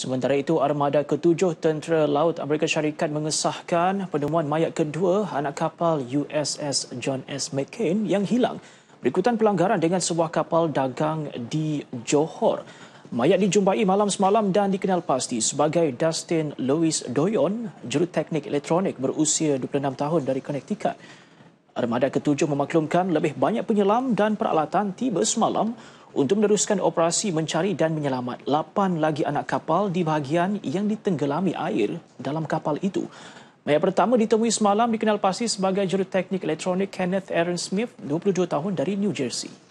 Sementara itu, armada ketujuh tentera laut Amerika Syarikat mengesahkan penemuan mayat kedua anak kapal USS John S. McCain yang hilang berikutan pelanggaran dengan sebuah kapal dagang di Johor. Mayat dijumpai malam semalam dan dikenal pasti sebagai Dustin Louis Doyon, juruteknik elektronik berusia 26 tahun dari Connecticut. Armada ketujuh memaklumkan lebih banyak penyelam dan peralatan tiba semalam untuk meneruskan operasi mencari dan menyelamat lapan lagi anak kapal di bahagian yang ditenggelami air dalam kapal itu. Mayat pertama ditemui semalam dikenal pasti sebagai juruteknik elektronik Kenneth Aaron Smith, 22 tahun dari New Jersey.